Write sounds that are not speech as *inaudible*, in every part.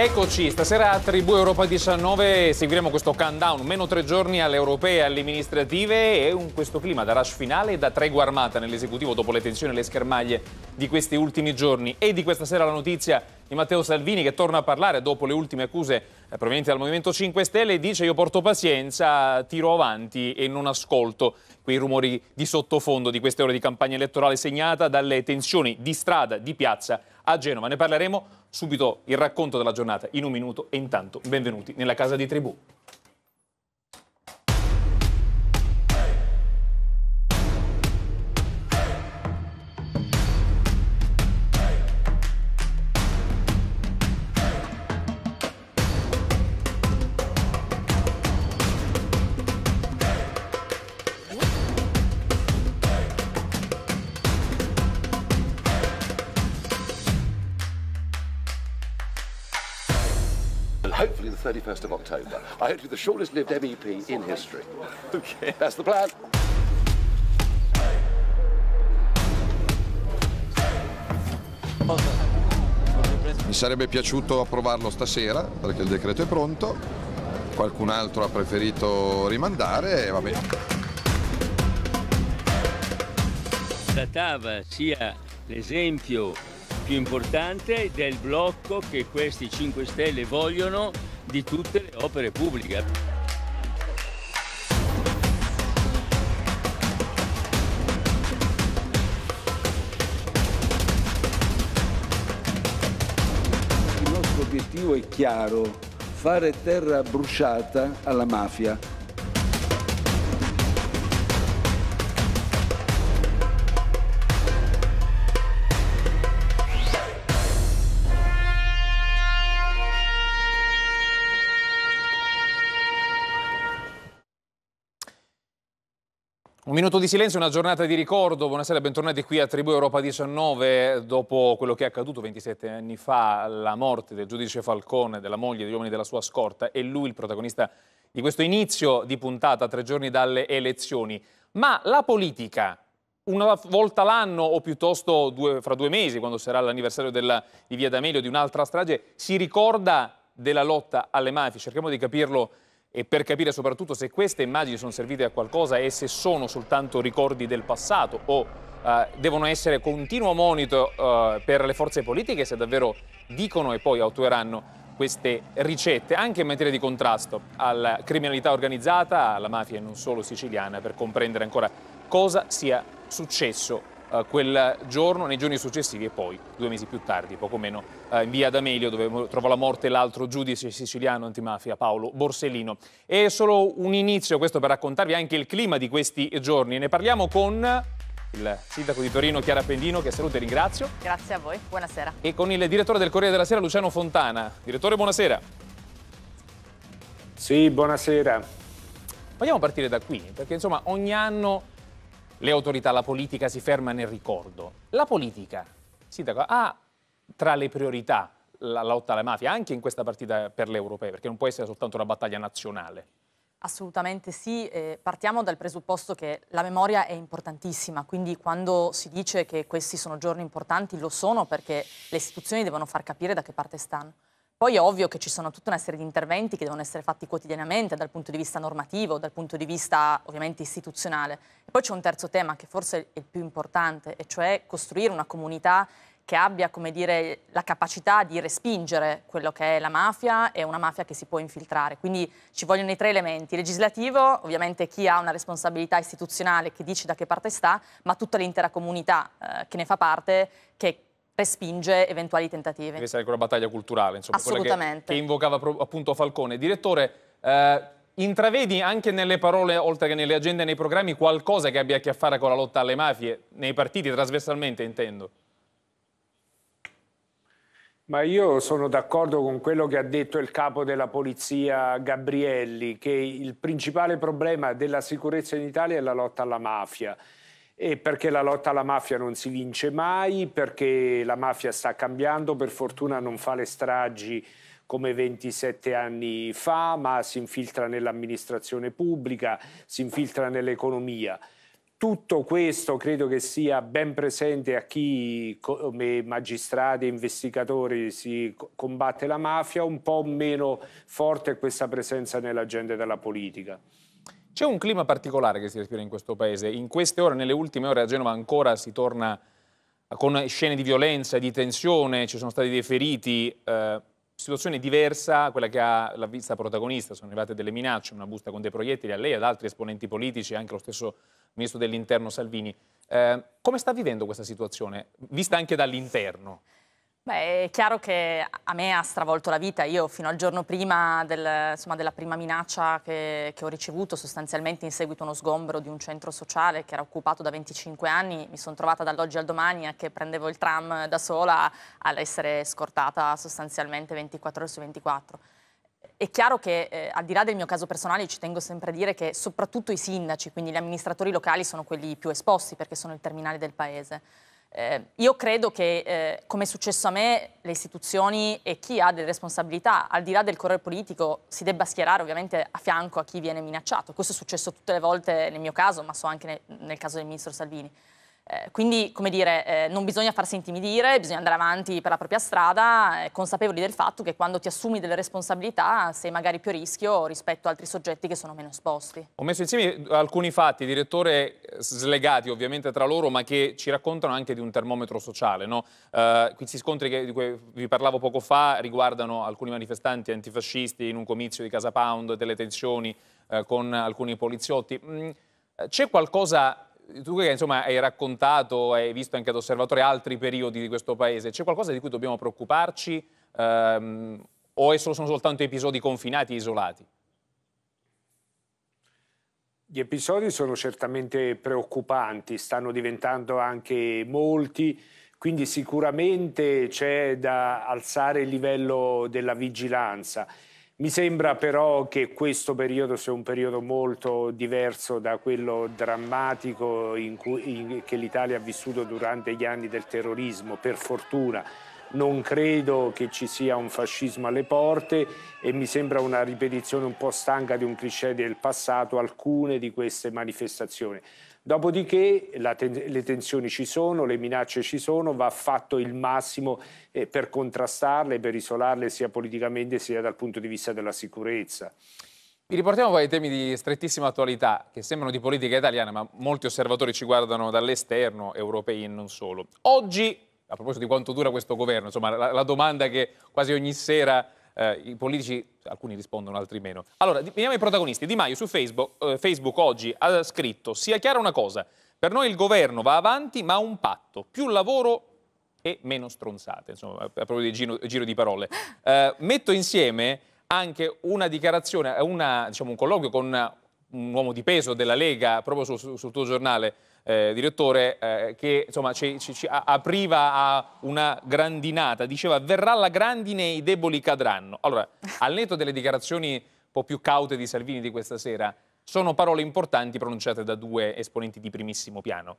Eccoci, stasera a Tribù Europa 19 seguiremo questo countdown, meno tre giorni alle europee e alle amministrative e un, questo clima da rush finale e da tregua armata nell'esecutivo dopo le tensioni e le schermaglie di questi ultimi giorni. E di questa sera la notizia di Matteo Salvini che torna a parlare dopo le ultime accuse eh, provenienti dal Movimento 5 Stelle e dice io porto pazienza, tiro avanti e non ascolto quei rumori di sottofondo di queste ore di campagna elettorale segnata dalle tensioni di strada, di piazza a Genova. Ne parleremo subito il racconto della giornata in un minuto e intanto benvenuti nella casa di tribù. hopefully the 31st of October. I hope to be the shortest lived MEP in history. Okay. That's the plan. Mi sarebbe piaciuto approvarlo stasera perché il decreto è pronto, qualcun altro ha preferito rimandare e va bene. Statava sia l'esempio più importante del blocco che questi 5 Stelle vogliono di tutte le opere pubbliche. Il nostro obiettivo è chiaro, fare terra bruciata alla mafia. minuto di silenzio, una giornata di ricordo. Buonasera, bentornati qui a Tribù Europa 19. Dopo quello che è accaduto 27 anni fa, la morte del giudice Falcone, della moglie, e degli uomini della sua scorta, è lui il protagonista di questo inizio di puntata tre giorni dalle elezioni. Ma la politica, una volta l'anno o piuttosto due, fra due mesi, quando sarà l'anniversario della, di Via D'Amelio, di un'altra strage, si ricorda della lotta alle mafie. Cerchiamo di capirlo e per capire soprattutto se queste immagini sono servite a qualcosa e se sono soltanto ricordi del passato o eh, devono essere continuo monito eh, per le forze politiche se davvero dicono e poi attueranno queste ricette anche in materia di contrasto alla criminalità organizzata, alla mafia e non solo siciliana per comprendere ancora cosa sia successo eh, quel giorno, nei giorni successivi e poi, due mesi più tardi, poco meno, eh, in via D'Amelio, dove trova la morte l'altro giudice siciliano antimafia, Paolo Borsellino. È solo un inizio, questo per raccontarvi anche il clima di questi giorni. Ne parliamo con il sindaco di Torino Chiara Pendino che saluto e ringrazio. Grazie a voi, buonasera. E con il direttore del Corriere della Sera Luciano Fontana. Direttore, buonasera. Sì, buonasera. Vogliamo partire da qui, perché insomma ogni anno le autorità, la politica si ferma nel ricordo. La politica, Sindaco, ha tra le priorità la lotta alla mafia anche in questa partita per le europee, perché non può essere soltanto una battaglia nazionale. Assolutamente sì, eh, partiamo dal presupposto che la memoria è importantissima, quindi quando si dice che questi sono giorni importanti lo sono perché le istituzioni devono far capire da che parte stanno. Poi è ovvio che ci sono tutta una serie di interventi che devono essere fatti quotidianamente dal punto di vista normativo, dal punto di vista ovviamente istituzionale. E poi c'è un terzo tema che forse è il più importante, e cioè costruire una comunità che abbia dire, la capacità di respingere quello che è la mafia e una mafia che si può infiltrare. Quindi ci vogliono i tre elementi, legislativo, ovviamente chi ha una responsabilità istituzionale che dice da che parte sta, ma tutta l'intera comunità eh, che ne fa parte che respinge eventuali tentativi. Deve essere quella battaglia culturale, insomma, Assolutamente. Che, che, invocava appunto Falcone. Direttore, eh, intravedi anche nelle parole, oltre che nelle agende e nei programmi, qualcosa che abbia a che fare con la lotta alle mafie, nei partiti trasversalmente intendo? Ma io sono d'accordo con quello che ha detto il capo della polizia Gabrielli, che il principale problema della sicurezza in Italia è la lotta alla mafia e perché la lotta alla mafia non si vince mai, perché la mafia sta cambiando, per fortuna non fa le stragi come 27 anni fa, ma si infiltra nell'amministrazione pubblica, si infiltra nell'economia. Tutto questo credo che sia ben presente a chi, come magistrati e investigatori, si combatte la mafia, un po' meno forte è questa presenza nell'agenda della politica. C'è un clima particolare che si respira in questo paese. In queste ore, nelle ultime ore a Genova ancora si torna eh, con scene di violenza, di tensione, ci sono stati dei feriti, eh, situazione diversa quella che ha la vista protagonista, sono arrivate delle minacce, una busta con dei proiettili a lei, ad altri esponenti politici, anche lo stesso ministro dell'interno Salvini. Eh, come sta vivendo questa situazione, vista anche dall'interno? Beh, è chiaro che a me ha stravolto la vita. Io fino al giorno prima del, insomma, della prima minaccia che, che, ho ricevuto, sostanzialmente in seguito a uno sgombro di un centro sociale che era occupato da 25 anni, mi sono trovata dall'oggi al domani a che prendevo il tram da sola ad essere scortata sostanzialmente 24 ore su 24. È chiaro che eh, al di là del mio caso personale ci tengo sempre a dire che soprattutto i sindaci, quindi gli amministratori locali, sono quelli più esposti perché sono il terminale del paese. Eh, io credo che, eh, come è successo a me, le istituzioni e chi ha delle responsabilità, al di là del correo politico, si debba schierare ovviamente a fianco a chi viene minacciato. Questo è successo tutte le volte nel mio caso, ma so anche nel, nel caso del ministro Salvini. Eh, quindi, come dire, eh, non bisogna farsi intimidire, bisogna andare avanti per la propria strada, eh, consapevoli del fatto che quando ti assumi delle responsabilità sei magari più a rischio rispetto ad altri soggetti che sono meno esposti. Ho messo insieme alcuni fatti, direttore, eh, slegati ovviamente tra loro, ma che ci raccontano anche di un termometro sociale. No? Eh, questi scontri che, di cui vi parlavo poco fa riguardano alcuni manifestanti antifascisti in un comizio di Casa Pound, delle tensioni con alcuni poliziotti. Mm, c'è qualcosa tu che insomma hai raccontato, hai visto anche ad osservatore altri periodi di questo paese, c'è qualcosa di cui dobbiamo preoccuparci ehm, o sono soltanto episodi confinati e isolati? Gli episodi sono certamente preoccupanti, stanno diventando anche molti, quindi sicuramente c'è da alzare il livello della vigilanza. Mi sembra però che questo periodo sia un periodo molto diverso da quello drammatico in cui, in, che l'Italia ha vissuto durante gli anni del terrorismo, per fortuna. Non credo che ci sia un fascismo alle porte e mi sembra una ripetizione un po' stanca di un cliché del passato alcune di queste manifestazioni. Dopodiché ten- le tensioni ci sono, le minacce ci sono, va fatto il massimo eh, per contrastarle, per isolarle sia politicamente sia dal punto di vista della sicurezza. Vi riportiamo poi ai temi di strettissima attualità, che sembrano di politica italiana, ma molti osservatori ci guardano dall'esterno, europei e non solo. Oggi, a proposito di quanto dura questo governo, insomma, la, la domanda che quasi ogni sera eh, i politici, alcuni rispondono, altri meno. Allora, veniamo ai protagonisti. Di Maio su Facebook, eh, Facebook oggi ha scritto, sia chiara una cosa, per noi il governo va avanti ma ha un patto, più lavoro e meno stronzate, insomma, è proprio di giro, giro di parole. Eh, metto insieme anche una dichiarazione, una, diciamo, un colloquio con un uomo di peso della Lega, proprio sul, sul tuo giornale, eh, direttore, eh, che insomma, ci, ci, ci apriva a una grandinata, diceva verrà la grandine e i deboli cadranno. Allora, *laughs* al netto delle dichiarazioni un po' più caute di Salvini di questa sera, sono parole importanti pronunciate da due esponenti di primissimo piano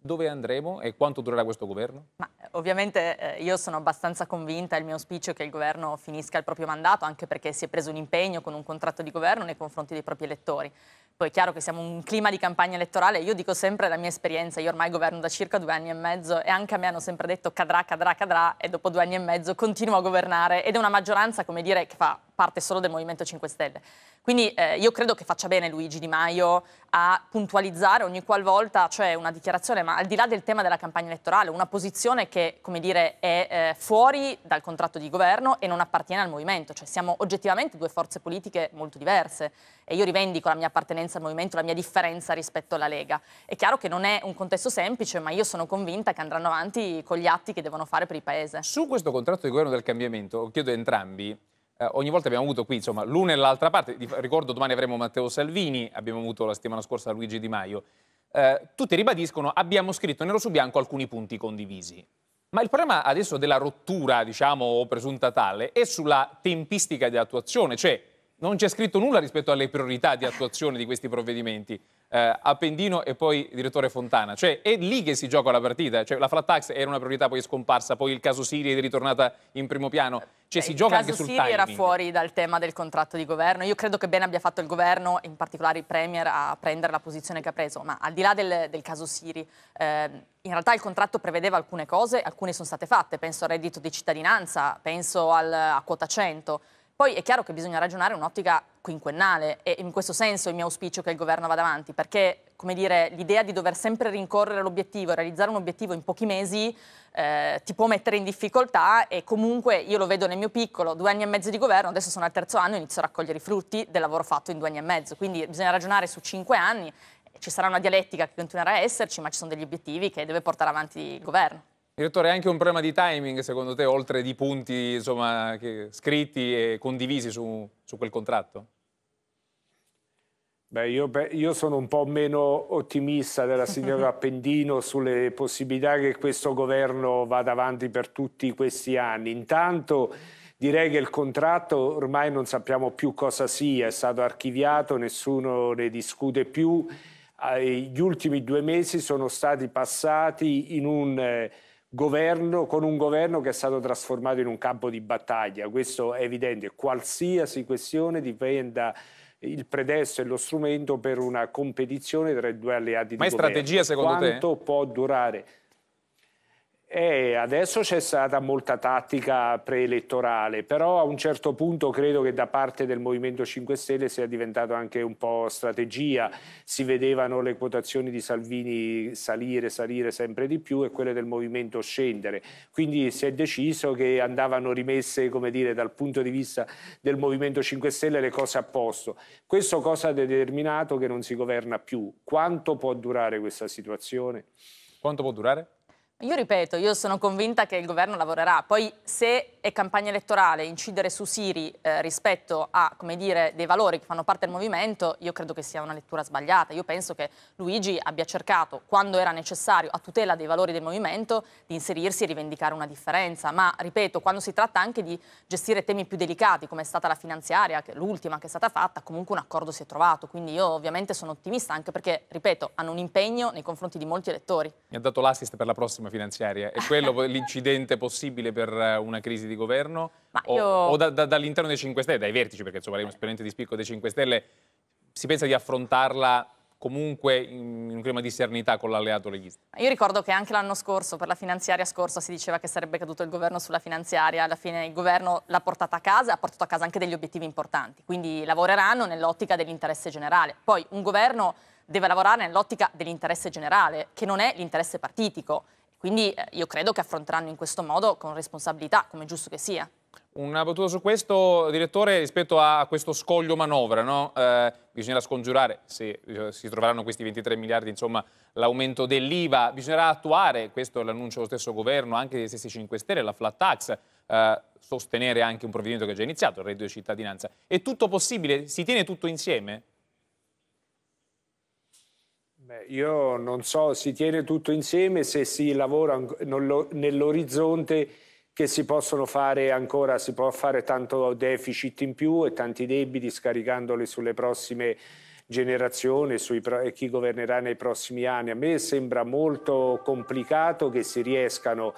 dove andremo e quanto durerà questo governo? Ma, eh, ovviamente eh, io sono abbastanza convinta, il mio auspicio è che il governo finisca il proprio mandato, anche perché si è preso un impegno con un contratto di governo nei confronti dei propri elettori. Poi è chiaro che siamo in un clima di campagna elettorale, io dico sempre la mia esperienza, io ormai governo da circa due anni e mezzo e anche a me hanno sempre detto cadrà, cadrà, cadrà e dopo due anni e mezzo continuo a governare ed è una maggioranza, come dire, che fa parte solo del Movimento 5 Stelle. Quindi eh, io credo che faccia bene Luigi Di Maio a puntualizzare ogni qualvolta c'è cioè, una dichiarazione, ma al di là del tema della campagna elettorale, una posizione che, come dire, è eh, fuori dal contratto di governo e non appartiene al movimento. Cioè siamo oggettivamente due forze politiche molto diverse e io rivendico la mia appartenenza al movimento, la mia differenza rispetto alla Lega. È chiaro che non è un contesto semplice, ma io sono convinta che andranno avanti con gli atti che devono fare per il Paese. Su questo contratto di governo del cambiamento, chiedo a entrambi, eh, ogni volta abbiamo avuto qui insomma l'una e l'altra parte, ricordo domani avremo Matteo Salvini, abbiamo avuto la settimana scorsa Luigi Di Maio, eh, tutti ribadiscono abbiamo scritto nero su bianco alcuni punti condivisi. Ma il problema adesso della rottura, diciamo, o presunta tale, è sulla tempistica di attuazione, cioè non c'è scritto nulla rispetto alle priorità di attuazione di questi provvedimenti eh, Appendino e poi direttore Fontana. Cioè è lì che si gioca la partita, cioè, la flat tax era una priorità poi scomparsa, poi il caso Siri è ritornata in primo piano. Cioè, si il gioca caso anche sul Siri timing. era fuori dal tema del contratto di governo. Io credo che bene abbia fatto il governo, in particolare il Premier, a prendere la posizione che ha preso. Ma al di là del, del caso Siri, eh, in realtà il contratto prevedeva alcune cose, alcune sono state fatte. Penso al reddito di cittadinanza, penso al, a quota 100. Poi è chiaro che bisogna ragionare in un'ottica quinquennale e in questo senso il mio auspicio che il governo vada avanti, perché come dire, l'idea di dover sempre rincorrere l'obiettivo, realizzare un obiettivo in pochi mesi, eh, ti può mettere in difficoltà e comunque io lo vedo nel mio piccolo, due anni e mezzo di governo, adesso sono al terzo anno e inizio a raccogliere i frutti del lavoro fatto in due anni e mezzo, quindi bisogna ragionare su cinque anni, ci sarà una dialettica che continuerà a esserci, ma ci sono degli obiettivi che deve portare avanti il governo. Direttore, è anche un problema di timing, secondo te, oltre di punti insomma, che, scritti e condivisi su, su quel contratto? Beh, io, io, sono un po' meno ottimista della signora *laughs* Appendino sulle possibilità che questo governo vada avanti per tutti questi anni. Intanto direi che il contratto ormai non sappiamo più cosa sia, è stato archiviato, nessuno ne discute più. Ah, gli ultimi due mesi sono stati passati in un eh, governo, con un governo che è stato trasformato in un campo di battaglia. Questo è evidente. Qualsiasi questione diventa il pretesto e lo strumento per una competizione tra i due alleati Ma di governo. Ma è strategia secondo Quanto te? Quanto può durare? Eh, adesso c'è stata molta tattica preelettorale, però a un certo punto credo che da parte del Movimento 5 Stelle sia diventato anche un po' strategia. Si vedevano le quotazioni di Salvini salire, salire sempre di più e quelle del Movimento scendere. Quindi si è deciso che andavano rimesse, come dire, dal punto di vista del Movimento 5 Stelle le cose a posto. Questo cosa ha determinato che non si governa più? Quanto può durare questa situazione? Quanto può durare? Io ripeto, io sono convinta che il governo lavorerà, poi se è campagna elettorale incidere su Siri eh, rispetto a dire, dei valori che fanno parte del movimento, io credo che sia una lettura sbagliata. Io penso che Luigi abbia cercato, quando era necessario, a tutela dei valori del movimento, di inserirsi e rivendicare una differenza, ma ripeto, quando si tratta anche di gestire temi più delicati, come è stata la finanziaria, l'ultima che è stata fatta, comunque un accordo si è trovato, quindi io ovviamente sono ottimista anche perché, ripeto, hanno un impegno nei confronti di molti elettori. Mi ha dato l'assist per la prossima riforma finanziaria? È quello l'incidente possibile per eh, una crisi di governo? Io... O, o da, da, dall'interno dei 5 Stelle, dai vertici, perché insomma lei è un esponente di spicco dei 5 Stelle, si pensa di affrontarla comunque in un clima di sernità con l'alleato leghista. Io ricordo che anche l'anno scorso, per la finanziaria scorsa, si diceva che sarebbe caduto il governo sulla finanziaria, alla fine il governo l'ha portata a casa, e ha portato a casa anche degli obiettivi importanti, quindi lavoreranno nell'ottica dell'interesse generale. Poi un governo deve lavorare nell'ottica dell'interesse generale, che non è l'interesse partitico. Quindi eh, io credo che affronteranno in questo modo con responsabilità, come giusto che sia. Una battuta su questo, direttore, rispetto a questo scoglio manovra, no? eh, bisognerà scongiurare, se eh, si troveranno questi 23 miliardi, insomma, l'aumento dell'IVA, bisognerà attuare, questo l'annuncio dello stesso governo, anche dei stessi 5 Stelle, la flat tax, eh, sostenere anche un provvedimento che è già iniziato, il reddito di cittadinanza. È tutto possibile? Si tiene tutto insieme? io non so, si tiene tutto insieme se si lavora nell'orizzonte che si possono fare ancora, si può fare tanto deficit in più e tanti debiti scaricandoli sulle prossime generazioni, sui, chi governerà nei prossimi anni. A me sembra molto complicato che si riescano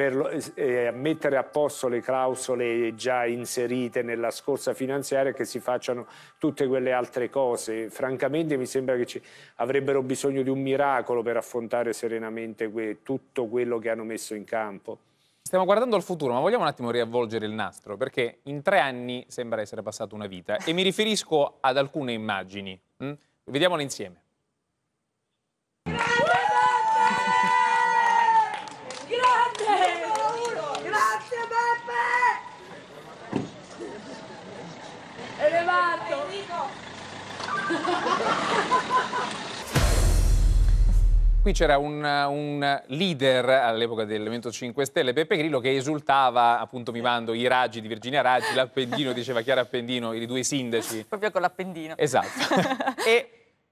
per eh, mettere a posto le clausole già inserite nella scorsa finanziaria che si facciano tutte quelle altre cose. Francamente mi sembra che ci avrebbero bisogno di un miracolo per affrontare serenamente que tutto quello che hanno messo in campo. Stiamo guardando al futuro, ma vogliamo un attimo riavvolgere il nastro, perché in tre anni sembra essere passata una vita e mi riferisco ad alcune immagini. Mm? Vediamole insieme. qui c'era un, un leader all'epoca del Movimento 5 Stelle, Peppe Grillo, che esultava appunto mimando i raggi di Virginia Raggi, l'appendino, diceva Chiara Appendino, i due sindaci. *laughs* Proprio con l'appendino. Esatto. *laughs* e,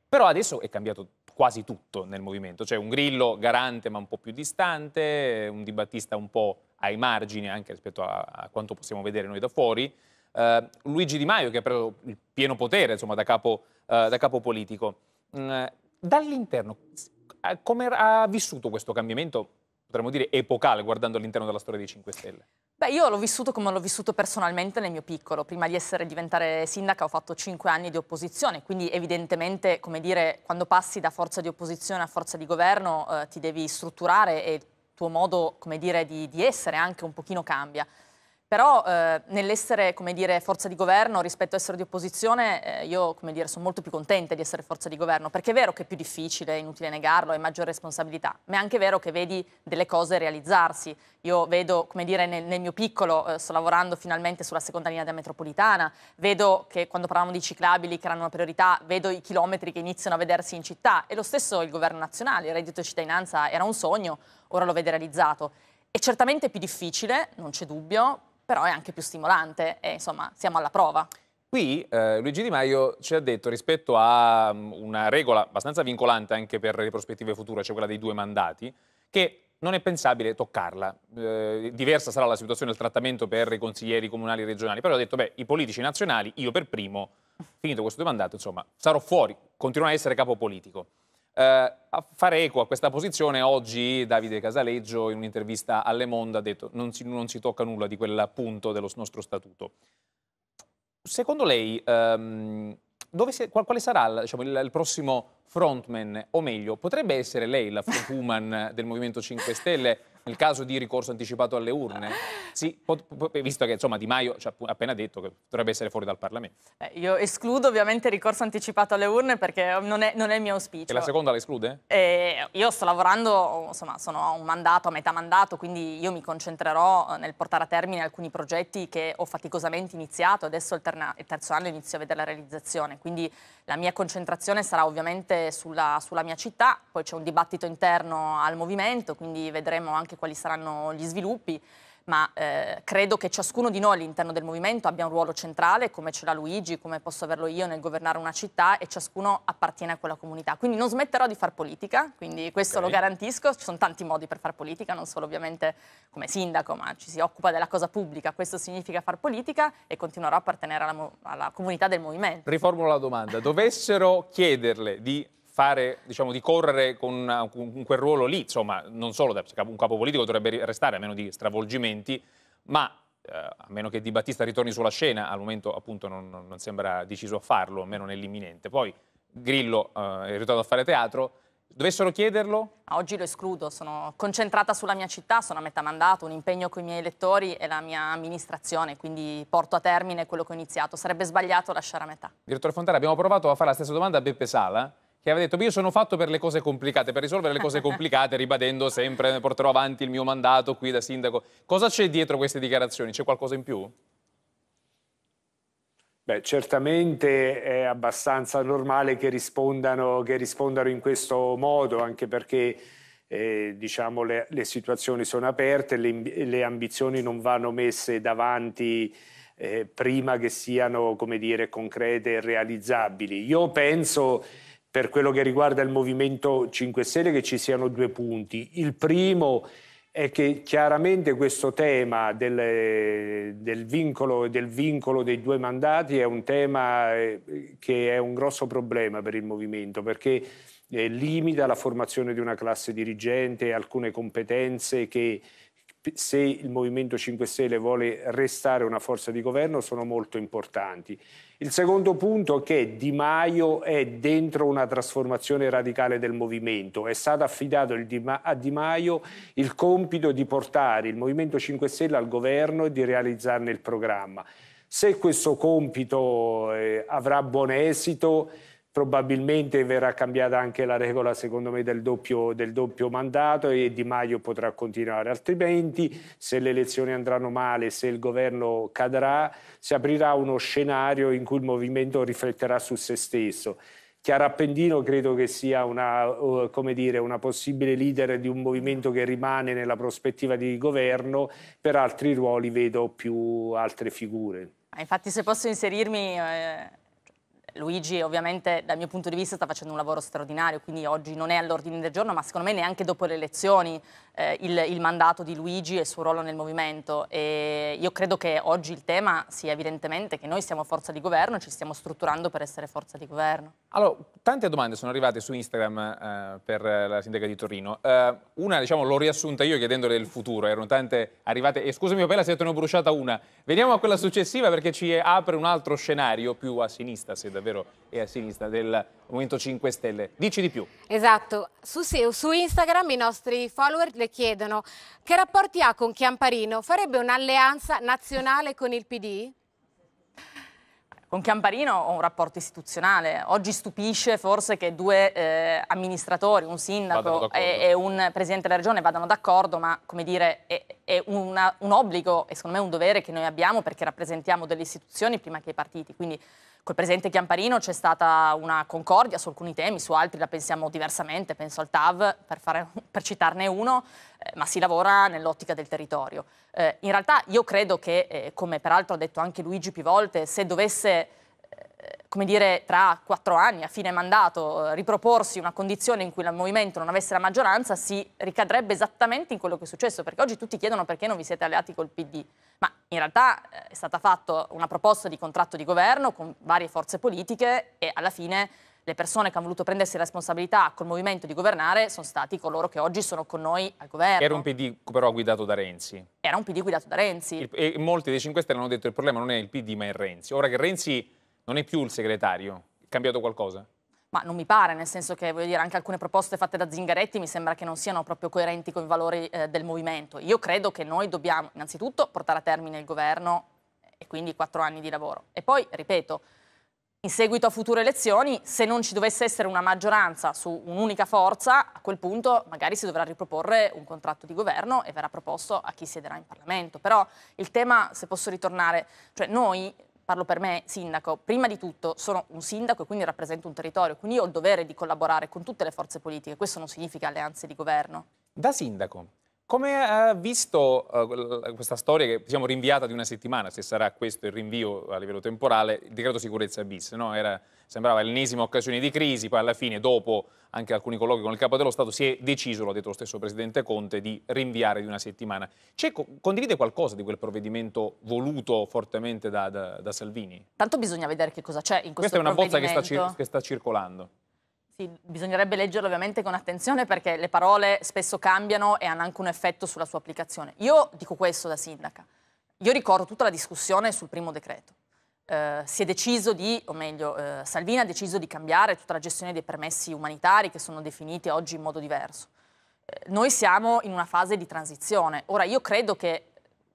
però adesso è cambiato quasi tutto nel movimento, cioè un Grillo garante ma un po' più distante, un Di Battista un po' ai margini anche rispetto a, a quanto possiamo vedere noi da fuori, uh, Luigi Di Maio che ha preso il pieno potere insomma, da, capo, uh, da capo politico. Uh, dall'interno eh, come ha vissuto questo cambiamento, potremmo dire, epocale guardando all'interno della storia dei 5 Stelle? Beh, io l'ho vissuto come l'ho vissuto personalmente nel mio piccolo. Prima di essere diventare sindaca ho fatto cinque anni di opposizione, quindi evidentemente, come dire, quando passi da forza di opposizione a forza di governo eh, ti devi strutturare e il tuo modo, come dire, di, di essere anche un pochino cambia. Però eh, nell'essere, come dire, forza di governo rispetto a essere di opposizione, eh, io, come dire, sono molto più contenta di essere forza di governo, perché è vero che è più difficile, è inutile negarlo, hai maggiore responsabilità, ma è anche vero che vedi delle cose realizzarsi. Io vedo, come dire, nel, nel mio piccolo, eh, sto lavorando finalmente sulla seconda linea della metropolitana, vedo che quando parlavamo di ciclabili, che erano una priorità, vedo i chilometri che iniziano a vedersi in città e lo stesso il governo nazionale, il reddito di cittadinanza era un sogno, ora lo vede realizzato. È certamente più difficile, non c'è dubbio, però è anche più stimolante e insomma siamo alla prova. Qui eh, Luigi Di Maio ci ha detto rispetto a mm, una regola abbastanza vincolante anche per le prospettive future, cioè quella dei due mandati, che non è pensabile toccarla. Eh, diversa sarà la situazione del trattamento per i consiglieri comunali e regionali, però ha detto, beh, i politici nazionali, io per primo, finito questo due mandato, insomma, sarò fuori, continuerò a essere capo politico. Eh, a fare eco a questa posizione oggi Davide Casaleggio in un'intervista a Le Monde ha detto non si, non si tocca nulla di quel punto dello nostro statuto. Secondo lei ehm, si, qual, quale sarà diciamo, il, il, prossimo frontman, o meglio, potrebbe essere lei la frontwoman del Movimento 5 Stelle nel caso di ricorso anticipato alle urne? Sì, visto che insomma, Di Maio ci ha appena detto che dovrebbe essere fuori dal Parlamento. Eh, io escludo ovviamente il ricorso anticipato alle urne perché non è, non è il mio auspicio. E la seconda la esclude? Eh, io sto lavorando, insomma, sono a un mandato, a metà mandato, quindi io mi concentrerò eh, nel portare a termine alcuni progetti che ho faticosamente iniziato, adesso il, il terzo anno inizio a vedere la realizzazione, quindi la mia concentrazione sarà ovviamente sulla, sulla mia città, poi c'è un dibattito interno al movimento, quindi vedremo anche anche quali saranno gli sviluppi, ma eh, credo che ciascuno di noi all'interno del movimento abbia un ruolo centrale, come ce l'ha Luigi, come posso averlo io nel governare una città e ciascuno appartiene a quella comunità. Quindi non smetterò di far politica, quindi questo okay. lo garantisco, ci sono tanti modi per far politica, non solo ovviamente come sindaco, ma ci si occupa della cosa pubblica, questo significa far politica e continuerò a appartenere alla, alla comunità del movimento. Riformulo la domanda, dovessero chiederle di fare, diciamo, di correre con, con, quel ruolo lì, insomma, non solo, un capo politico dovrebbe restare a meno di stravolgimenti, ma eh, a meno che Di Battista ritorni sulla scena, al momento appunto non, non sembra deciso a farlo, almeno nell'imminente. Poi Grillo eh, è ritornato a fare teatro, Dovessero chiederlo? Oggi lo escludo, sono concentrata sulla mia città, sono a metà mandato, un impegno con i miei elettori e la mia amministrazione, quindi porto a termine quello che ho iniziato. Sarebbe sbagliato lasciare a metà. Direttore Fontana, abbiamo provato a fare la stessa domanda a Beppe Sala, che aveva detto io sono fatto per le cose complicate, per risolvere le cose complicate, *laughs* ribadendo sempre eh, porterò avanti il mio mandato qui da sindaco. Cosa c'è dietro queste dichiarazioni? C'è qualcosa in più? Beh, certamente è abbastanza normale che rispondano, che rispondano in questo modo, anche perché eh, diciamo, le, le, situazioni sono aperte, le, le, ambizioni non vanno messe davanti eh, prima che siano come dire, concrete e realizzabili. Io penso per quello che riguarda il Movimento 5 Stelle che ci siano due punti. Il primo è che chiaramente questo tema del, del, vincolo, del, vincolo, dei due mandati è un tema eh, che è un grosso problema per il movimento perché eh, limita la formazione di una classe dirigente, alcune competenze che se il Movimento 5 Stelle vuole restare una forza di governo sono molto importanti. Il secondo punto è che Di Maio è dentro una trasformazione radicale del movimento. È stato affidato a Di Maio il compito di portare il Movimento 5 Stelle al governo e di realizzarne il programma. Se questo compito eh, avrà buon esito, probabilmente verrà cambiata anche la regola secondo me del doppio, del doppio, mandato e Di Maio potrà continuare altrimenti se le elezioni andranno male se il governo cadrà si aprirà uno scenario in cui il movimento rifletterà su se stesso Chiara Appendino credo che sia una, dire, una possibile leader di un movimento che rimane nella prospettiva di governo, per altri ruoli vedo più altre figure. Ah, infatti se posso inserirmi eh Luigi ovviamente dal mio punto di vista sta facendo un lavoro straordinario, quindi oggi non è all'ordine del giorno, ma secondo me neanche dopo le elezioni eh, il, il, mandato di Luigi e il suo ruolo nel movimento. E io credo che oggi il tema sia evidentemente che noi siamo forza di governo, ci stiamo strutturando per essere forza di governo. Allora, tante domande sono arrivate su Instagram eh, per la sindaca di Torino. Eh, una, diciamo, l'ho riassunta io chiedendole il futuro, erano tante arrivate, e scusami Opella se te ne ho bruciata una. Veniamo a quella successiva perché ci apre un altro scenario più a sinistra, se davvero è a sinistra, del Movimento 5 Stelle. Dici di più. Esatto, su, su Instagram i nostri follower le chiedono che rapporti ha con Chiamparino? Farebbe un'alleanza nazionale con il PD? Con Chiamparino ho un rapporto istituzionale. Oggi stupisce forse che due eh, amministratori, un sindaco e, e, un presidente della regione vadano d'accordo, ma come dire è, è una, un obbligo e secondo me un dovere che noi abbiamo perché rappresentiamo delle istituzioni prima che i partiti. Quindi Col presidente Chiamparino c'è stata una concordia su alcuni temi, su altri la pensiamo diversamente, penso al TAV per, fare, per citarne uno, eh, ma si lavora nell'ottica del territorio. Eh, in realtà io credo che, eh, come peraltro ha detto anche Luigi più volte, se dovesse eh, come dire, tra quattro anni, a fine mandato, eh, riproporsi una condizione in cui il movimento non avesse la maggioranza, si ricadrebbe esattamente in quello che è successo, perché oggi tutti chiedono perché non vi siete alleati col PD. Ma in realtà eh, è stata fatta una proposta di contratto di governo con varie forze politiche e alla fine le persone che hanno voluto prendersi responsabilità col movimento di governare sono stati coloro che oggi sono con noi al governo. Era un PD però guidato da Renzi. Era un PD guidato da Renzi. e molti dei 5 Stelle hanno detto che il problema non è il PD ma è Renzi. Ora che Renzi non è più il segretario. È cambiato qualcosa? Ma non mi pare, nel senso che voglio dire, anche alcune proposte fatte da Zingaretti mi sembra che non siano proprio coerenti con i valori eh, del movimento. Io credo che noi dobbiamo innanzitutto portare a termine il governo e quindi quattro anni di lavoro. E poi, ripeto, in seguito a future elezioni, se non ci dovesse essere una maggioranza su un'unica forza, a quel punto magari si dovrà riproporre un contratto di governo e verrà proposto a chi siederà in Parlamento. Però il tema, se posso ritornare, cioè noi parlo per me, sindaco, prima di tutto sono un sindaco e quindi rappresento un territorio, quindi ho il dovere di collaborare con tutte le forze politiche, questo non significa alleanze di governo. Da sindaco, come ha visto uh, questa storia che diciamo rinviata di una settimana, se sarà questo il rinvio a livello temporale, il decreto sicurezza bis? No? Era, sembrava l'ennesima occasione di crisi, poi alla fine, dopo anche alcuni colloqui con il Capo dello Stato, si è deciso, ha detto lo stesso Presidente Conte, di rinviare di una settimana. Co condivide qualcosa di quel provvedimento voluto fortemente da, da, da Salvini? Tanto bisogna vedere che cosa c'è in questo Questa è una bozza che che sta circolando. Sì, bisognerebbe leggerlo ovviamente con attenzione perché le parole spesso cambiano e hanno anche un effetto sulla sua applicazione. Io dico questo da sindaca. Io ricordo tutta la discussione sul primo decreto. Eh, si è deciso di, o meglio, eh, Salvini ha deciso di cambiare tutta la gestione dei permessi umanitari che sono definiti oggi in modo diverso. Eh, noi siamo in una fase di transizione. Ora, io credo che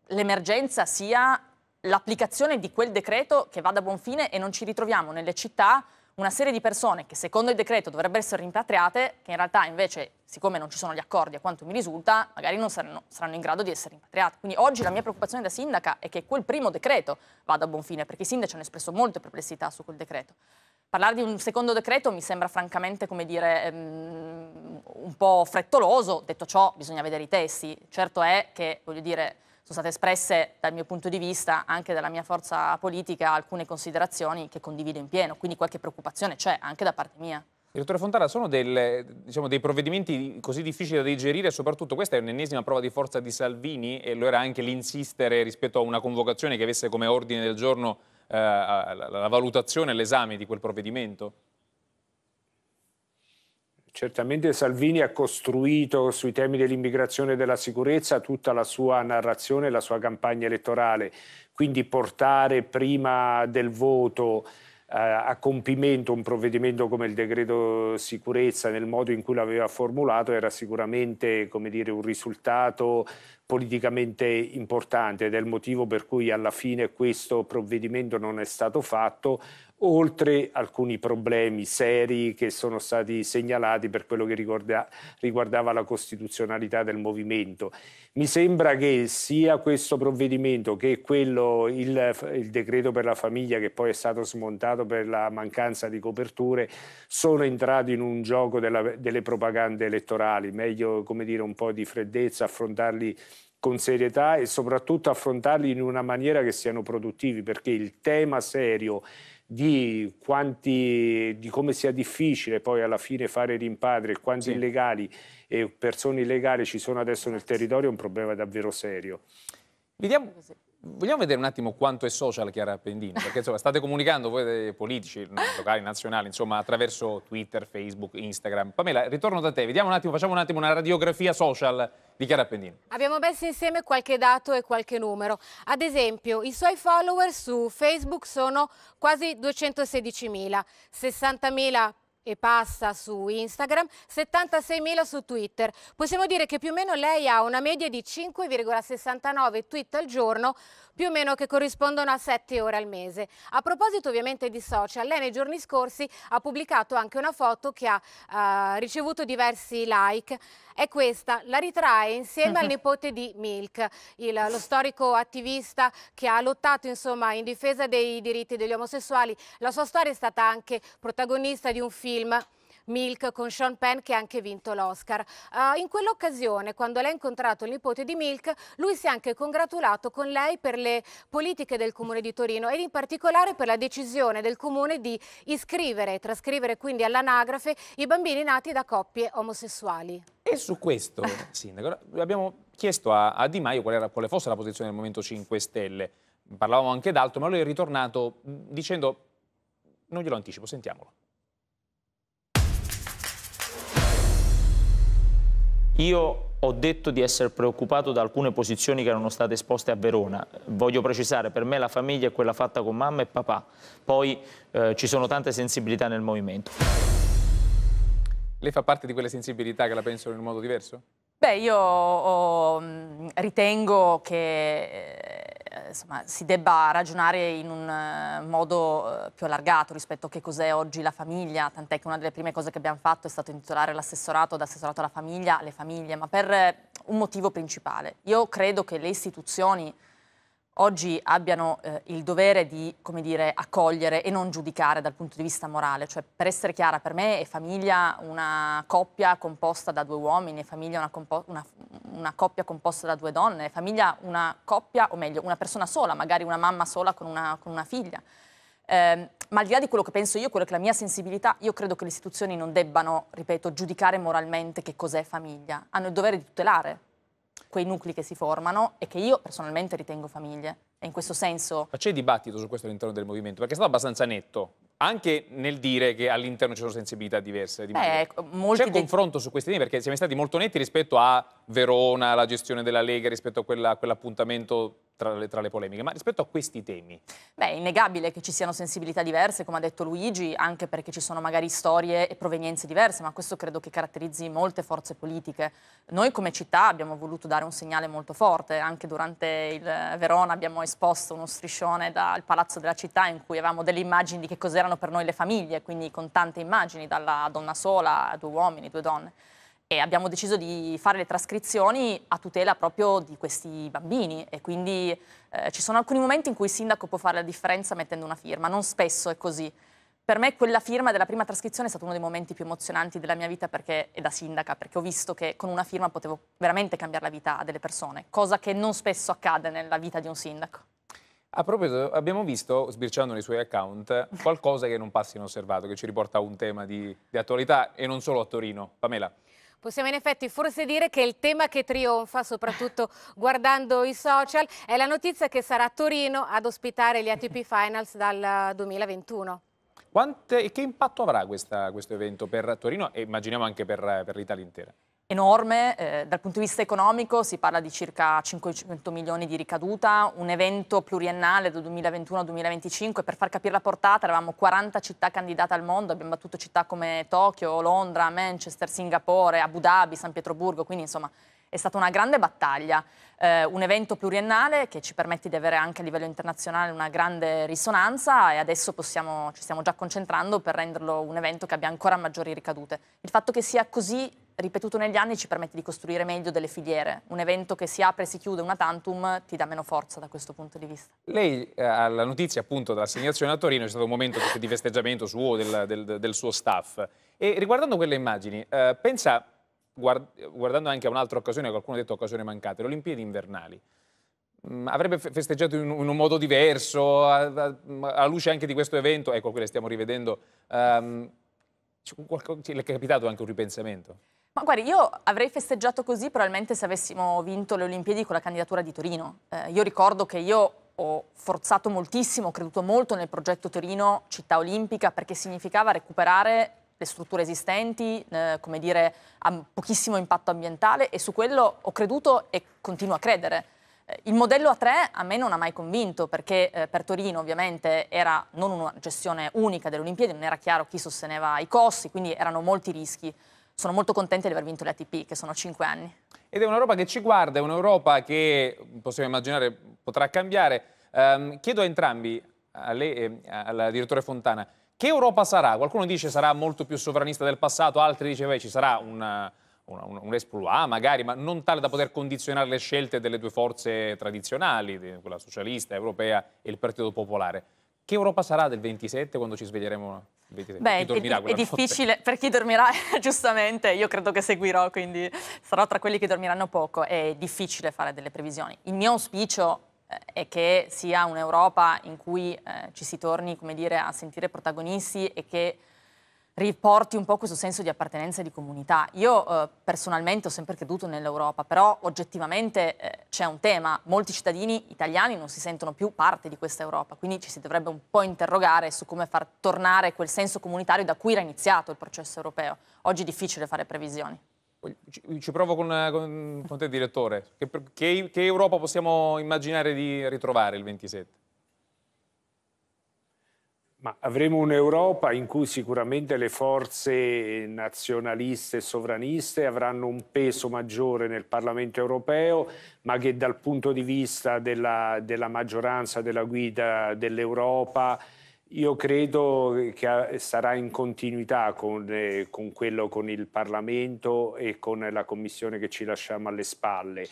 l'emergenza sia l'applicazione di quel decreto che vada a buon fine e non ci ritroviamo nelle città una serie di persone che secondo il decreto dovrebbero essere rimpatriate, che in realtà invece, siccome non ci sono gli accordi a quanto mi risulta, magari non saranno, saranno in grado di essere rimpatriate. Quindi oggi la mia preoccupazione da sindaca è che quel primo decreto vada a buon fine, perché i sindaci hanno espresso molte perplessità su quel decreto. Parlare di un secondo decreto mi sembra francamente, come dire, um, un po' frettoloso. Detto ciò, bisogna vedere i testi. Certo è che, voglio dire, sono state espresse dal mio punto di vista, anche dalla mia forza politica, alcune considerazioni che condivido in pieno, quindi qualche preoccupazione c'è anche da parte mia. Direttore Fontana, sono del, diciamo, dei provvedimenti così difficili da digerire soprattutto questa è un'ennesima prova di forza di Salvini e lo era anche l'insistere rispetto a una convocazione che avesse come ordine del giorno eh, la, la valutazione e l'esame di quel provvedimento? Certamente Salvini ha costruito sui temi dell'immigrazione e della sicurezza tutta la sua narrazione, e la sua campagna elettorale, quindi portare prima del voto eh, a compimento un provvedimento come il decreto sicurezza nel modo in cui l'aveva formulato era sicuramente dire, un risultato politicamente importante ed è il motivo per cui alla fine questo provvedimento non è stato fatto oltre alcuni problemi seri che sono stati segnalati per quello che riguarda, riguardava la costituzionalità del movimento. Mi sembra che sia questo provvedimento che quello, il, il decreto per la famiglia che poi è stato smontato per la mancanza di coperture, sono entrati in un gioco della, delle propagande elettorali, meglio come dire un po' di freddezza, affrontarli con serietà e soprattutto affrontarli in una maniera che siano produttivi, perché il tema serio di, quanti, di, come sia difficile poi alla fine fare rimpatri e quanti sì. illegali e persone illegali ci sono adesso nel territorio è un problema davvero serio. Vediamo, Vogliamo vedere un attimo quanto è social Chiara Appendino, perché insomma, state comunicando voi politici locali, nazionali, insomma attraverso Twitter, Facebook, Instagram. Pamela, ritorno da te, vediamo un attimo, facciamo un attimo una radiografia social di Chiara Appendino. Abbiamo messo insieme qualche dato e qualche numero. Ad esempio, i suoi follower su Facebook sono quasi 216.000, 60.000 e passa su Instagram, 76.000 su Twitter. Possiamo dire che più o meno lei ha una media di 5,69 tweet al giorno più o meno che corrispondono a 7 ore al mese. A proposito ovviamente di social, lei nei giorni scorsi ha pubblicato anche una foto che ha eh, ricevuto diversi like. È questa, la ritrae insieme al *laughs* nipote di Milk, il, lo storico attivista che ha lottato insomma, in difesa dei diritti degli omosessuali. La sua storia è stata anche protagonista di un film Milk con Sean Penn che ha anche vinto l'Oscar. Uh, in quell'occasione, quando lei ha incontrato il nipote di Milk, lui si è anche congratulato con lei per le politiche del Comune di Torino ed in particolare per la decisione del Comune di iscrivere e trascrivere quindi all'anagrafe i bambini nati da coppie omosessuali. E su questo, *laughs* Sindaco, abbiamo chiesto a, a Di Maio qual era, quale fosse la posizione del Movimento 5 Stelle. Parlavamo anche d'altro, ma lui è ritornato dicendo... Non glielo anticipo, sentiamolo. Io ho detto di essere preoccupato da alcune posizioni che erano state esposte a Verona. Voglio precisare, per me la famiglia è quella fatta con mamma e papà. Poi eh, ci sono tante sensibilità nel movimento. Lei fa parte di quelle sensibilità che la pensano in un modo diverso? Beh, io oh, ritengo che eh, insomma, si debba ragionare in un eh, modo eh, più allargato rispetto a che cos'è oggi la famiglia, tant'è che una delle prime cose che abbiamo fatto è stato intitolare l'assessorato d'assessorato alla famiglia alle famiglie, ma per eh, un motivo principale. Io credo che le istituzioni oggi abbiano eh, il dovere di dire, accogliere e non giudicare dal punto di vista morale. Cioè, per essere chiara, per me è famiglia una coppia composta da due uomini, è famiglia una, compo- una, una coppia composta da due donne, è famiglia una coppia, o meglio, una persona sola, magari una mamma sola con una, con una figlia. Eh, ma al di là di quello che penso io, quello che è la mia sensibilità, io credo che le istituzioni non debbano, ripeto, giudicare moralmente che cos'è famiglia. Hanno il dovere di tutelare quei nuclei che si formano e che io personalmente ritengo famiglie. E in questo senso... Ma c'è dibattito su questo all'interno del movimento? Perché è stato abbastanza netto, anche nel dire che all'interno ci sono sensibilità diverse. Di Beh, ecco, molti c'è dei... confronto su questi temi? Perché siamo stati molto netti rispetto a Verona, la gestione della Lega, rispetto a quell'appuntamento tra le, tra le, polemiche. Ma rispetto a questi temi? Beh, è innegabile che ci siano sensibilità diverse, come ha detto Luigi, anche perché ci sono magari storie e provenienze diverse, ma questo credo che caratterizzi molte forze politiche. Noi come città abbiamo voluto dare un segnale molto forte, anche durante il Verona abbiamo esposto uno striscione dal palazzo della città in cui avevamo delle immagini di che cos'erano per noi le famiglie, quindi con tante immagini, dalla donna sola a due uomini, due donne e abbiamo deciso di fare le trascrizioni a tutela proprio di questi bambini e quindi eh, ci sono alcuni momenti in cui il sindaco può fare la differenza mettendo una firma, non spesso è così. Per me quella firma della prima trascrizione è stato uno dei momenti più emozionanti della mia vita perché, e da sindaca, perché ho visto che con una firma potevo veramente cambiare la vita delle persone, cosa che non spesso accade nella vita di un sindaco. A proposito, abbiamo visto, sbirciando nei suoi account, qualcosa che non passa inosservato, che ci riporta a un tema di, di attualità e non solo a Torino. Pamela. Possiamo in effetti forse dire che il tema che trionfa, soprattutto *laughs* guardando i social, è la notizia che sarà Torino ad ospitare gli ATP *laughs* Finals dal 2021. Eh, Quante, che impatto avrà questa, questo evento per Torino e immaginiamo anche per, eh, per l'Italia intera? enorme, eh, dal punto di vista economico si parla di circa 500 milioni di ricaduta, un evento pluriennale dal 2021 al 2025, per far capire la portata eravamo 40 città candidate al mondo, abbiamo battuto città come Tokyo, Londra, Manchester, Singapore, Abu Dhabi, San Pietroburgo, quindi insomma è stata una grande battaglia, eh, un evento pluriennale che ci permette di avere anche a livello internazionale una grande risonanza e adesso possiamo, ci stiamo già concentrando per renderlo un evento che abbia ancora maggiori ricadute. Il fatto che sia così ripetuto negli anni ci permette di costruire meglio delle filiere. Un evento che si apre e si chiude una tantum ti dà meno forza da questo punto di vista. Lei eh, alla notizia appunto dell'assegnazione a Torino c'è stato un momento di festeggiamento suo, del, del, del suo staff e riguardando quelle immagini eh, pensa, guard, guardando anche a un'altra occasione, qualcuno ha detto occasione mancata, le Olimpiadi invernali. Mm, avrebbe festeggiato in un, modo diverso, alla luce anche di questo evento, ecco qui le stiamo rivedendo, um, ci è capitato anche un ripensamento? Ma guardi, io avrei festeggiato così probabilmente se avessimo vinto le Olimpiadi con la candidatura di Torino. Eh, io ricordo che io ho forzato moltissimo, ho creduto molto nel progetto Torino Città Olimpica perché significava recuperare le strutture esistenti, eh, come dire, a pochissimo impatto ambientale e su quello ho creduto e continuo a credere. Eh, il modello a tre a me non ha mai convinto perché eh, per Torino ovviamente era non una gestione unica delle Olimpiadi, non era chiaro chi sosteneva i costi, quindi erano molti rischi sono molto contenta di aver vinto le ATP, che sono cinque anni. Ed è un'Europa che ci guarda, è un'Europa che possiamo immaginare potrà cambiare. Um, chiedo a entrambi, a lei e eh, al direttore Fontana, che Europa sarà? Qualcuno dice sarà molto più sovranista del passato, altri dice beh, ci sarà una, una, un, un esploit magari, ma non tale da poter condizionare le scelte delle due forze tradizionali, quella socialista, europea e il Partito Popolare. Che Europa sarà del 27 quando ci sveglieremo? Beh, è, è difficile per chi dormirà, *laughs* giustamente, io credo che seguirò, quindi sarò tra quelli che dormiranno poco, è difficile fare delle previsioni. Il mio auspicio eh, è che sia un'Europa in cui eh, ci si torni, come dire, a sentire protagonisti e che riporti un po' questo senso di appartenenza e di comunità. Io eh, personalmente ho sempre creduto nell'Europa, però oggettivamente eh, c'è un tema, molti cittadini italiani non si sentono più parte di questa Europa, quindi ci si dovrebbe un po' interrogare su come far tornare quel senso comunitario da cui era iniziato il processo europeo. Oggi è difficile fare previsioni. Ci provo con, con, con te, direttore. Che, che, che Europa possiamo immaginare di ritrovare il 27? Ma avremo un'Europa in cui sicuramente le forze nazionaliste e sovraniste avranno un peso maggiore nel Parlamento europeo, ma che dal punto di vista della, della maggioranza, della guida dell'Europa, io credo che sarà in continuità con, eh, con quello con il Parlamento e con la Commissione che ci lasciamo alle spalle.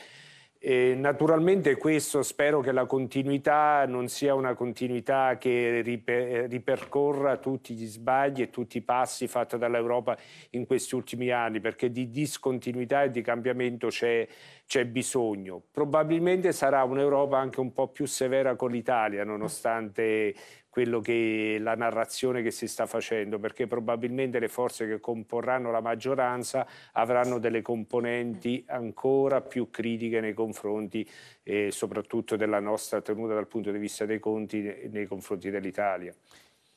E naturalmente questo spero che la continuità non sia una continuità che riper ripercorra tutti gli sbagli e tutti i passi fatti dall'Europa in questi ultimi anni, perché di discontinuità e di cambiamento c'è c'è bisogno. Probabilmente sarà un'Europa anche un po' più severa con l'Italia, nonostante quello che, la narrazione che si sta facendo, perché probabilmente le forze che comporranno la maggioranza avranno delle componenti ancora più critiche nei confronti, eh, soprattutto della nostra tenuta dal punto di vista dei conti, nei confronti dell'Italia.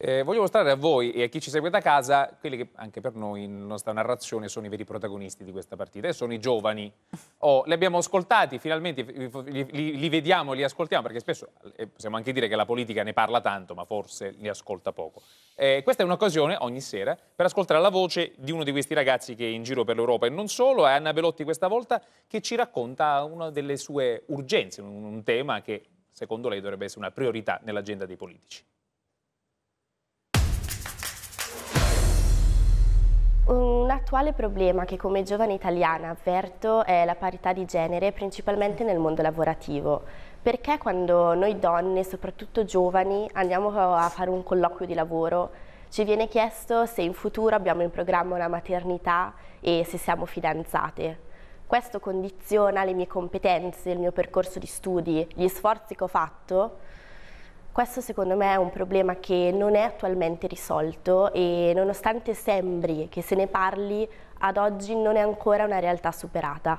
Eh, voglio mostrare a voi e a chi ci segue da casa quelli che anche per noi, in nostra narrazione, sono i veri protagonisti di questa partita e sono i giovani. *laughs* Oh, li abbiamo ascoltati, finalmente li, li, li, vediamo, li ascoltiamo, perché spesso eh, possiamo anche dire che la politica ne parla tanto, ma forse li ascolta poco. Eh, questa è un'occasione ogni sera per ascoltare la voce di uno di questi ragazzi che è in giro per l'Europa e non solo, è Anna Belotti questa volta che ci racconta una delle sue urgenze, un, un tema che secondo lei dovrebbe essere una priorità nell'agenda dei politici. Un attuale problema che come giovane italiana avverto è la parità di genere, principalmente nel mondo lavorativo. Perché quando noi donne, soprattutto giovani, andiamo a fare un colloquio di lavoro, ci viene chiesto se in futuro abbiamo in programma una maternità e se siamo fidanzate. Questo condiziona le mie competenze, il mio percorso di studi, gli sforzi che ho fatto questo secondo me è un problema che non è attualmente risolto e nonostante sembri che se ne parli, ad oggi non è ancora una realtà superata.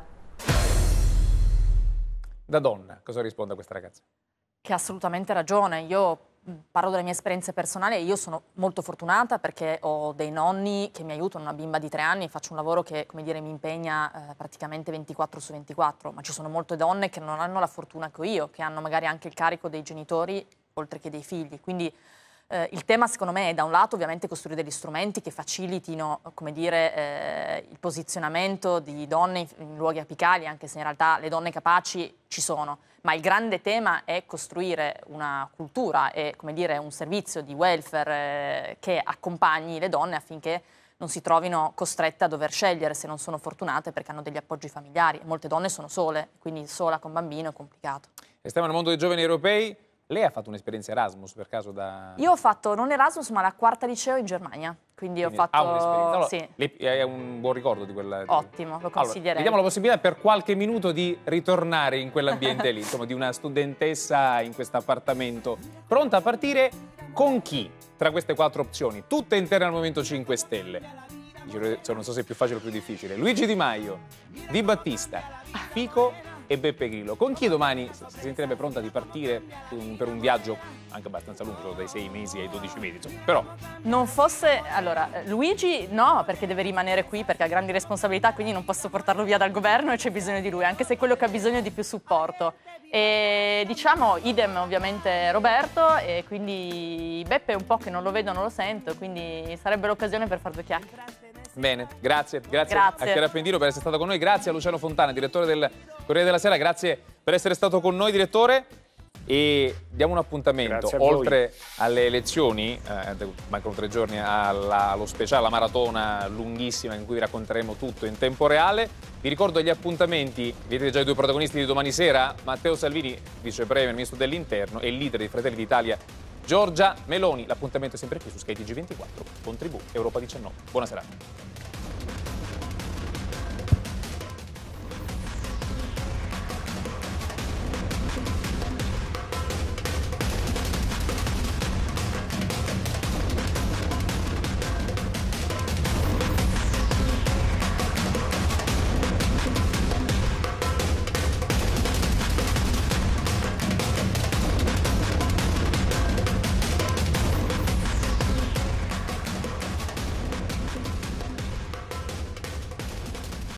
Da donna, cosa risponde a questa ragazza? Che ha assolutamente ragione. Io parlo delle mie esperienze personali e io sono molto fortunata perché ho dei nonni che mi aiutano, una bimba di tre anni, faccio un lavoro che, come dire, mi impegna eh, praticamente 24 su 24, ma ci sono molte donne che non hanno la fortuna che ho io, che hanno magari anche il carico dei genitori oltre che dei figli. Quindi eh, il tema secondo me è da un lato ovviamente costruire degli strumenti che facilitino dire, eh, il posizionamento di donne in, luoghi apicali, anche se in realtà le donne capaci ci sono, ma il grande tema è costruire una cultura e dire, un servizio di welfare eh, che accompagni le donne affinché non si trovino costrette a dover scegliere se non sono fortunate perché hanno degli appoggi familiari. Molte donne sono sole, quindi sola con bambino è complicato. E stiamo nel mondo dei giovani europei. Lei ha fatto un'esperienza Erasmus per caso da... Io ho fatto non Erasmus ma la quarta liceo in Germania, quindi, quindi ho fatto... Ha allora, sì. Eh, è un buon ricordo di quella... Ottimo, lo consiglierei. Allora, diamo la possibilità per qualche minuto di ritornare in quell'ambiente lì, *laughs* insomma di una studentessa in questo appartamento, pronta a partire con chi tra queste quattro opzioni, tutte interne al Movimento 5 Stelle? Cioè, non so se è più facile o più difficile. Luigi Di Maio, Di Battista, Fico e Beppe Grillo. Con chi domani si sentirebbe pronta di partire per un viaggio anche abbastanza lungo, dai 6 mesi ai 12 mesi, insomma. però... Non fosse... Allora, Luigi no, perché deve rimanere qui, perché ha grandi responsabilità, quindi non posso portarlo via dal governo e c'è bisogno di lui, anche se è quello che ha bisogno di più supporto. E diciamo, idem ovviamente Roberto, e quindi Beppe è un po' che non lo vedo, non lo sento, quindi sarebbe l'occasione per far due chiacchiere. Bene, grazie, grazie, grazie. a Chiara Pendino per essere stato con noi, grazie a Luciano Fontana, direttore del Corriere della Sera, grazie per essere stato con noi, direttore. E diamo un appuntamento, oltre alle elezioni, eh, mancano tre giorni alla, allo speciale, alla maratona lunghissima in cui vi racconteremo tutto in tempo reale. Vi ricordo gli appuntamenti, vedete già i due protagonisti di domani sera, Matteo Salvini, vicepremier, ministro dell'interno e leader dei Fratelli d'Italia Giorgia Meloni. L'appuntamento è sempre qui su skytg 24 con Tribù Europa 19. Buonasera.